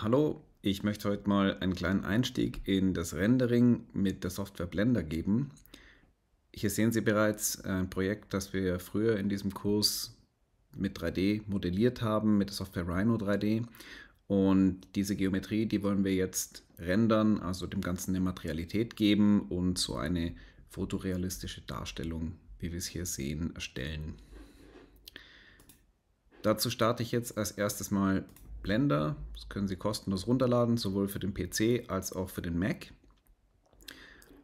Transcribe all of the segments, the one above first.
Hallo, ich möchte heute mal einen kleinen Einstieg in das Rendering mit der Software Blender geben. Hier sehen Sie bereits ein Projekt, das wir früher in diesem Kurs mit 3D modelliert haben, mit der Software Rhino 3D. Und diese Geometrie, die wollen wir jetzt rendern, also dem Ganzen eine Materialität geben und so eine fotorealistische Darstellung, wie wir es hier sehen, erstellen. Dazu starte ich jetzt als erstes mal Blender. Das können Sie kostenlos runterladen, sowohl für den PC als auch für den Mac.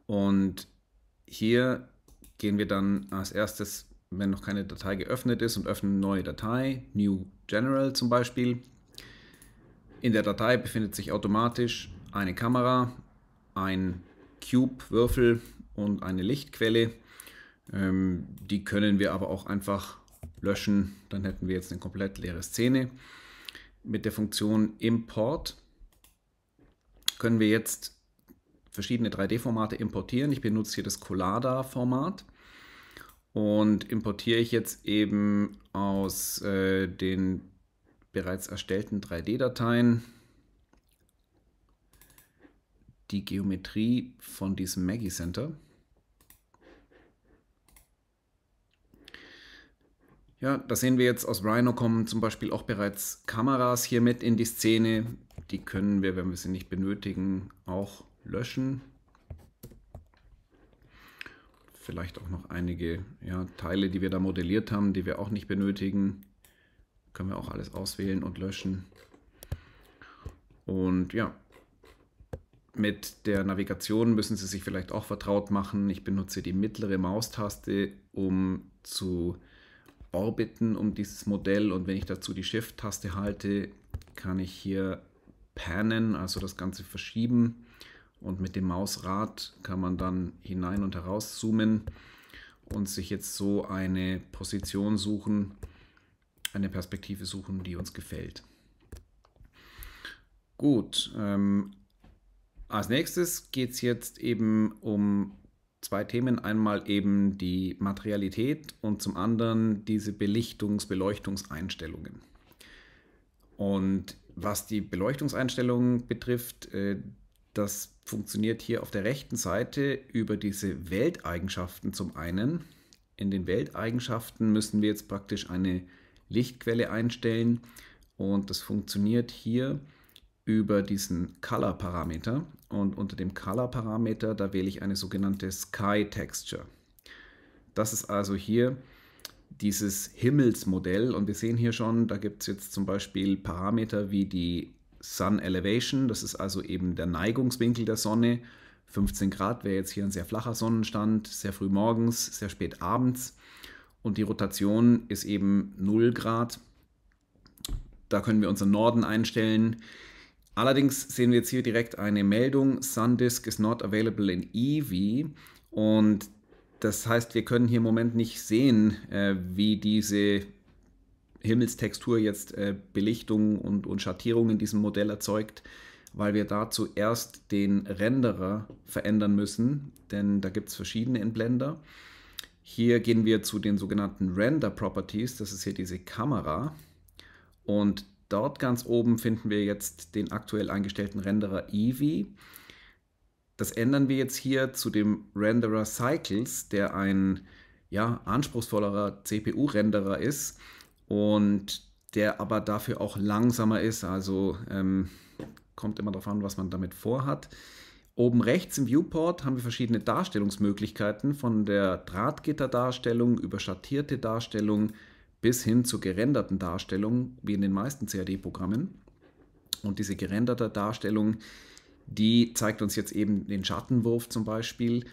Und hier gehen wir dann als erstes, wenn noch keine Datei geöffnet ist, und öffnen eine neue Datei, New General zum Beispiel. In der Datei befindet sich automatisch eine Kamera, ein Cube-Würfel und eine Lichtquelle. Ähm, die können wir aber auch einfach löschen. Dann hätten wir jetzt eine komplett leere Szene mit der Funktion import können wir jetzt verschiedene 3D-Formate importieren. Ich benutze hier das Collada-Format und importiere ich jetzt eben aus äh, den bereits erstellten 3D-Dateien die Geometrie von diesem Maggie Center. Ja, da sehen wir jetzt aus Rhino kommen zum Beispiel auch bereits Kameras hier mit in die Szene. Die können wir, wenn wir sie nicht benötigen, auch löschen. Vielleicht auch noch einige ja, Teile, die wir da modelliert haben, die wir auch nicht benötigen. Können wir auch alles auswählen und löschen. Und ja, mit der Navigation müssen Sie sich vielleicht auch vertraut machen. Ich benutze die mittlere Maustaste, um zu orbiten um dieses Modell und wenn ich dazu die Shift-Taste halte, kann ich hier pannen, also das Ganze verschieben und mit dem Mausrad kann man dann hinein und heraus zoomen und sich jetzt so eine Position suchen, eine Perspektive suchen, die uns gefällt. Gut, ähm, als nächstes geht es jetzt eben um zwei Themen. Einmal eben die Materialität und zum anderen diese Belichtungs-, Beleuchtungseinstellungen. Und was die Beleuchtungseinstellungen betrifft, äh, das funktioniert hier auf der rechten Seite über diese Welteigenschaften zum einen. In den Welteigenschaften müssen wir jetzt praktisch eine Lichtquelle einstellen und das funktioniert hier über diesen Color-Parameter und unter dem Color-Parameter, da wähle ich eine sogenannte Sky Texture. Das ist also hier dieses Himmelsmodell und wir sehen hier schon, da gibt es jetzt zum Beispiel Parameter wie die Sun Elevation, das ist also eben der Neigungswinkel der Sonne. 15 Grad wäre jetzt hier ein sehr flacher Sonnenstand, sehr früh morgens, sehr spät abends und die Rotation ist eben 0 Grad. Da können wir unseren Norden einstellen. Allerdings sehen wir jetzt hier direkt eine Meldung, Sundisk is not available in Eevee. und das heißt, wir können hier im Moment nicht sehen, äh, wie diese Himmelstextur jetzt äh, Belichtung und, und Schattierung in diesem Modell erzeugt, weil wir dazu erst den Renderer verändern müssen, denn da gibt es verschiedene in Blender. Hier gehen wir zu den sogenannten Render Properties, das ist hier diese Kamera und dort ganz oben finden wir jetzt den aktuell eingestellten Renderer Eevee. Das ändern wir jetzt hier zu dem Renderer Cycles, der ein ja, anspruchsvollerer CPU-Renderer ist und der aber dafür auch langsamer ist. Also ähm, kommt immer darauf an, was man damit vorhat. Oben rechts im Viewport haben wir verschiedene Darstellungsmöglichkeiten von der Drahtgitterdarstellung über schattierte Darstellung bis hin zu gerenderten Darstellungen, wie in den meisten CAD-Programmen. Und diese gerenderte Darstellung, die zeigt uns jetzt eben den Schattenwurf zum Beispiel.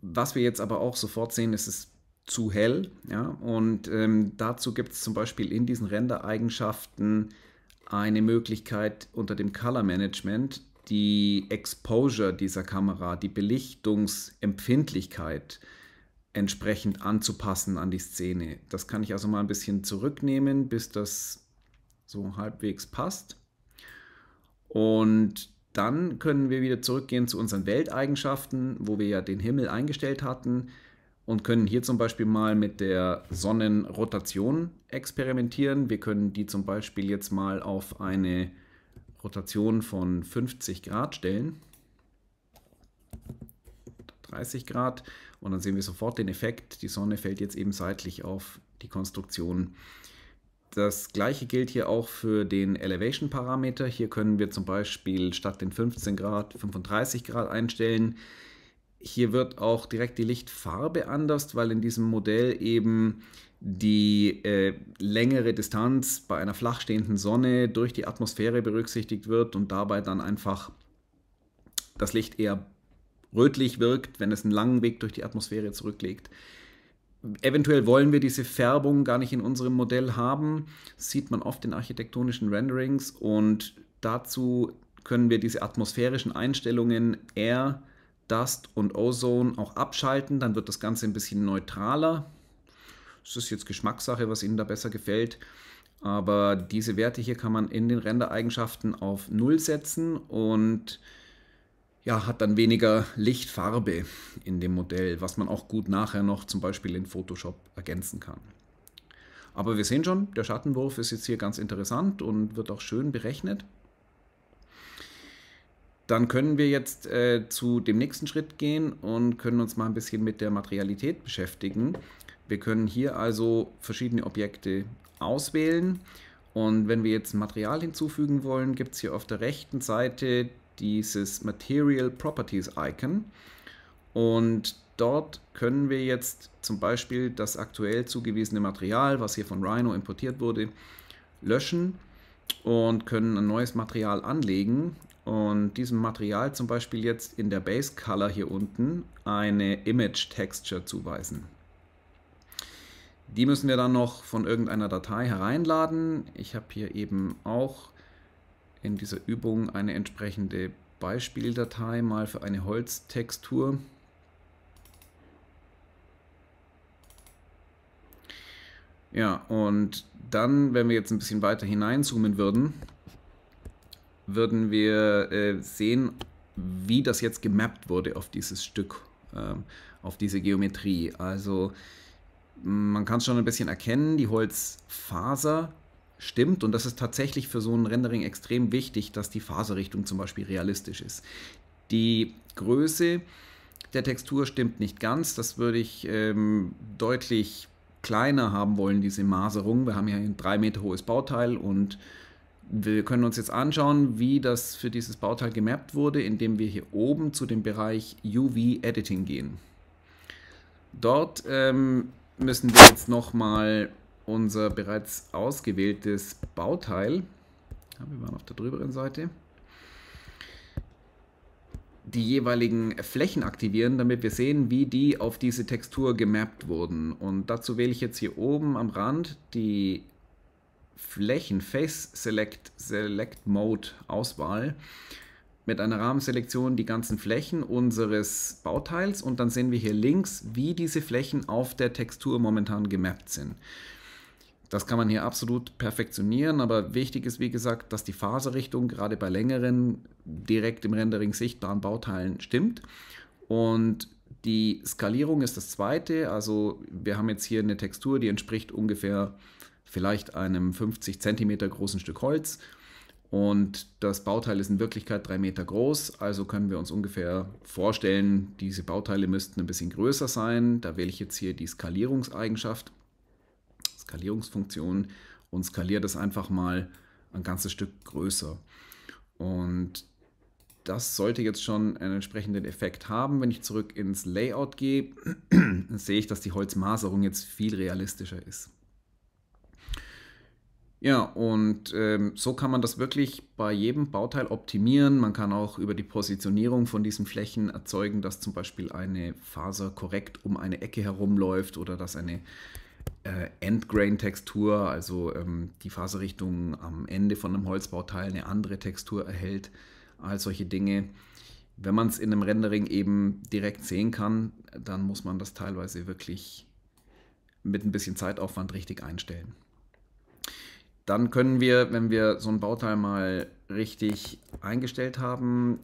Was wir jetzt aber auch sofort sehen, ist es zu hell. Ja? Und ähm, dazu gibt es zum Beispiel in diesen Rendereigenschaften eine Möglichkeit unter dem Color Management, die Exposure dieser Kamera, die Belichtungsempfindlichkeit äh, entsprechend anzupassen an die Szene. Das kann ich also mal ein bisschen zurücknehmen, bis das so halbwegs passt. Und dann können wir wieder zurückgehen zu unseren Welteigenschaften, wo wir ja den Himmel eingestellt hatten und können hier zum Beispiel mal mit der Sonnenrotation experimentieren. Wir können die zum Beispiel jetzt mal auf eine Rotation von 50 Grad stellen. 30 Grad und dann sehen wir sofort den Effekt, die Sonne fällt jetzt eben seitlich auf die Konstruktion. Das gleiche gilt hier auch für den Elevation Parameter. Hier können wir zum Beispiel statt den 15 Grad 35 Grad einstellen. Hier wird auch direkt die Lichtfarbe anders, weil in diesem Modell eben die äh, längere Distanz bei einer flachstehenden Sonne durch die Atmosphäre berücksichtigt wird und dabei dann einfach das Licht eher rötlich wirkt, wenn es einen langen Weg durch die Atmosphäre zurücklegt. Eventuell wollen wir diese Färbung gar nicht in unserem Modell haben. Das sieht man oft in architektonischen Renderings und dazu können wir diese atmosphärischen Einstellungen Air, Dust und Ozone auch abschalten. Dann wird das Ganze ein bisschen neutraler. Es ist jetzt Geschmackssache, was Ihnen da besser gefällt. Aber diese Werte hier kann man in den Rendereigenschaften auf Null setzen und ja, hat dann weniger Lichtfarbe in dem Modell, was man auch gut nachher noch zum Beispiel in Photoshop ergänzen kann. Aber wir sehen schon, der Schattenwurf ist jetzt hier ganz interessant und wird auch schön berechnet. Dann können wir jetzt äh, zu dem nächsten Schritt gehen und können uns mal ein bisschen mit der Materialität beschäftigen. Wir können hier also verschiedene Objekte auswählen. Und wenn wir jetzt Material hinzufügen wollen, gibt es hier auf der rechten Seite dieses Material Properties Icon. Und dort können wir jetzt zum Beispiel das aktuell zugewiesene Material, was hier von Rhino importiert wurde, löschen und können ein neues Material anlegen und diesem Material zum Beispiel jetzt in der Base Color hier unten eine Image Texture zuweisen. Die müssen wir dann noch von irgendeiner Datei hereinladen. Ich habe hier eben auch in dieser Übung eine entsprechende Beispieldatei mal für eine Holztextur. Ja, und dann, wenn wir jetzt ein bisschen weiter hineinzoomen würden, würden wir äh, sehen, wie das jetzt gemappt wurde auf dieses Stück, äh, auf diese Geometrie. Also man kann es schon ein bisschen erkennen, die Holzfaser stimmt. Und das ist tatsächlich für so ein Rendering extrem wichtig, dass die Faserrichtung zum Beispiel realistisch ist. Die Größe der Textur stimmt nicht ganz. Das würde ich ähm, deutlich kleiner haben wollen, diese Maserung. Wir haben ja ein 3 Meter hohes Bauteil und wir können uns jetzt anschauen, wie das für dieses Bauteil gemappt wurde, indem wir hier oben zu dem Bereich UV Editing gehen. Dort ähm, müssen wir jetzt nochmal unser bereits ausgewähltes Bauteil. Ja, wir waren auf der drüberen Seite. Die jeweiligen Flächen aktivieren, damit wir sehen, wie die auf diese Textur gemappt wurden. Und dazu wähle ich jetzt hier oben am Rand die Flächen Face Select Select Mode Auswahl mit einer Rahmenselektion die ganzen Flächen unseres Bauteils und dann sehen wir hier links, wie diese Flächen auf der Textur momentan gemappt sind. Das kann man hier absolut perfektionieren, aber wichtig ist, wie gesagt, dass die Faserrichtung gerade bei längeren, direkt im Rendering sichtbaren Bauteilen stimmt. Und die Skalierung ist das zweite. Also wir haben jetzt hier eine Textur, die entspricht ungefähr vielleicht einem 50 cm großen Stück Holz. Und das Bauteil ist in Wirklichkeit drei Meter groß, also können wir uns ungefähr vorstellen, diese Bauteile müssten ein bisschen größer sein. Da wähle ich jetzt hier die Skalierungseigenschaft Skalierungsfunktion und skaliere das einfach mal ein ganzes Stück größer. Und das sollte jetzt schon einen entsprechenden Effekt haben. Wenn ich zurück ins Layout gehe, sehe ich, dass die Holzmaserung jetzt viel realistischer ist. Ja, und ähm, so kann man das wirklich bei jedem Bauteil optimieren. Man kann auch über die Positionierung von diesen Flächen erzeugen, dass zum Beispiel eine Faser korrekt um eine Ecke herumläuft oder dass eine äh, Endgrain-Textur, also ähm, die Faserrichtung am Ende von einem Holzbauteil eine andere Textur erhält, all solche Dinge. Wenn man es in einem Rendering eben direkt sehen kann, dann muss man das teilweise wirklich mit ein bisschen Zeitaufwand richtig einstellen. Dann können wir, wenn wir so ein Bauteil mal richtig eingestellt haben,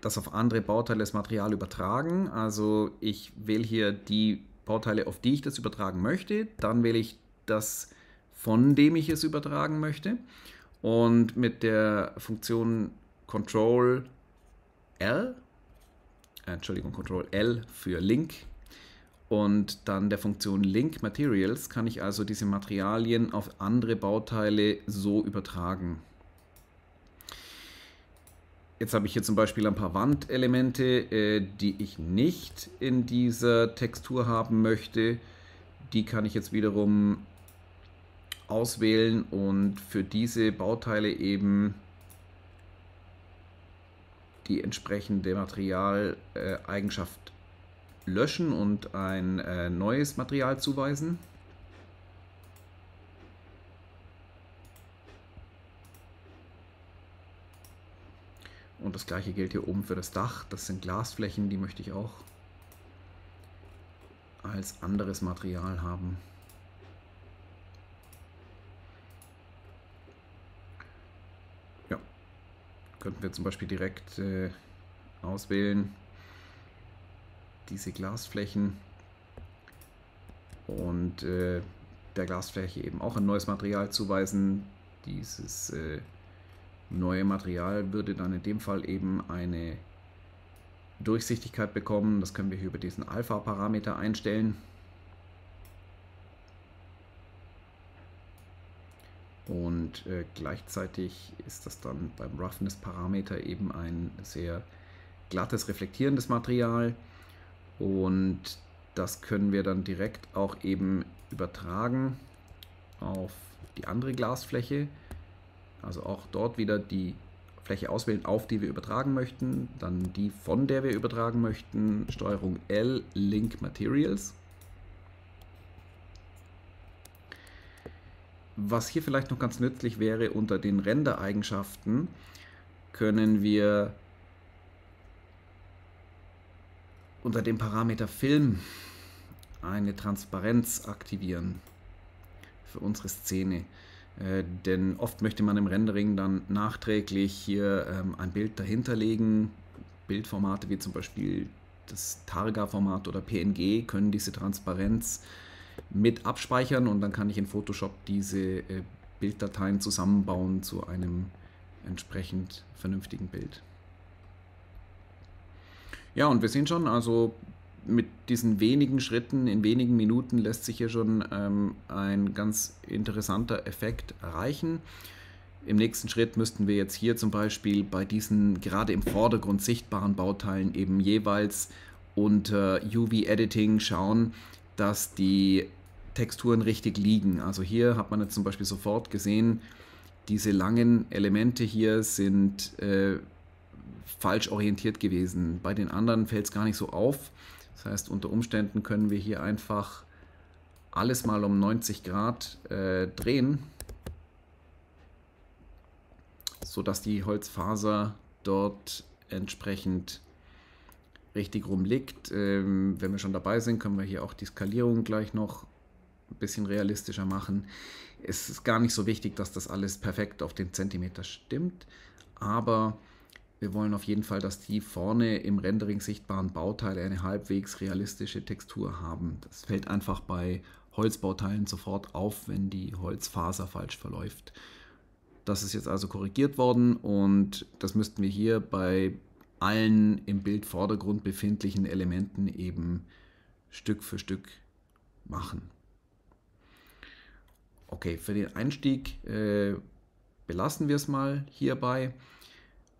das auf andere Bauteile das Material übertragen. Also ich wähle hier die Bauteile, auf die ich das übertragen möchte. Dann wähle ich das, von dem ich es übertragen möchte. Und mit der Funktion Control L, äh, Entschuldigung, Control L für Link und dann der Funktion Link Materials kann ich also diese Materialien auf andere Bauteile so übertragen. Jetzt habe ich hier zum Beispiel ein paar Wandelemente, äh, die ich nicht in dieser Textur haben möchte. Die kann ich jetzt wiederum auswählen und für diese Bauteile eben die entsprechende Materialeigenschaft löschen und ein äh, neues Material zuweisen. Und das gleiche gilt hier oben für das Dach. Das sind Glasflächen, die möchte ich auch als anderes Material haben. Ja, könnten wir zum Beispiel direkt äh, auswählen, diese Glasflächen und äh, der Glasfläche eben auch ein neues Material zuweisen. Dieses äh, neue Material würde dann in dem Fall eben eine Durchsichtigkeit bekommen. Das können wir hier über diesen Alpha-Parameter einstellen. Und äh, gleichzeitig ist das dann beim Roughness-Parameter eben ein sehr glattes, reflektierendes Material. Und das können wir dann direkt auch eben übertragen auf die andere Glasfläche. Also auch dort wieder die Fläche auswählen, auf die wir übertragen möchten, dann die, von der wir übertragen möchten, Steuerung L, Link Materials. Was hier vielleicht noch ganz nützlich wäre, unter den Render-Eigenschaften können wir unter dem Parameter Film eine Transparenz aktivieren für unsere Szene. Äh, denn oft möchte man im Rendering dann nachträglich hier ähm, ein Bild dahinterlegen. Bildformate wie zum Beispiel das Targa-Format oder PNG können diese Transparenz mit abspeichern und dann kann ich in Photoshop diese äh, Bilddateien zusammenbauen zu einem entsprechend vernünftigen Bild. Ja, und wir sehen schon, also mit diesen wenigen Schritten in wenigen Minuten lässt sich hier schon ähm, ein ganz interessanter Effekt erreichen. Im nächsten Schritt müssten wir jetzt hier zum Beispiel bei diesen gerade im Vordergrund sichtbaren Bauteilen eben jeweils unter äh, UV-Editing schauen, dass die Texturen richtig liegen. Also hier hat man jetzt zum Beispiel sofort gesehen, diese langen Elemente hier sind äh, falsch orientiert gewesen. Bei den anderen fällt es gar nicht so auf. Das heißt, unter Umständen können wir hier einfach alles mal um 90 Grad äh, drehen, sodass die Holzfaser dort entsprechend richtig rumliegt. Ähm, wenn wir schon dabei sind, können wir hier auch die Skalierung gleich noch ein bisschen realistischer machen. Es ist gar nicht so wichtig, dass das alles perfekt auf den Zentimeter stimmt, aber wir wollen auf jeden Fall, dass die vorne im Rendering sichtbaren Bauteile eine halbwegs realistische Textur haben. Das fällt einfach bei Holzbauteilen sofort auf, wenn die Holzfaser falsch verläuft. Das ist jetzt also korrigiert worden und das müssten wir hier bei allen im Bildvordergrund befindlichen Elementen eben Stück für Stück machen. Okay, für den Einstieg äh, belassen wir es mal hierbei.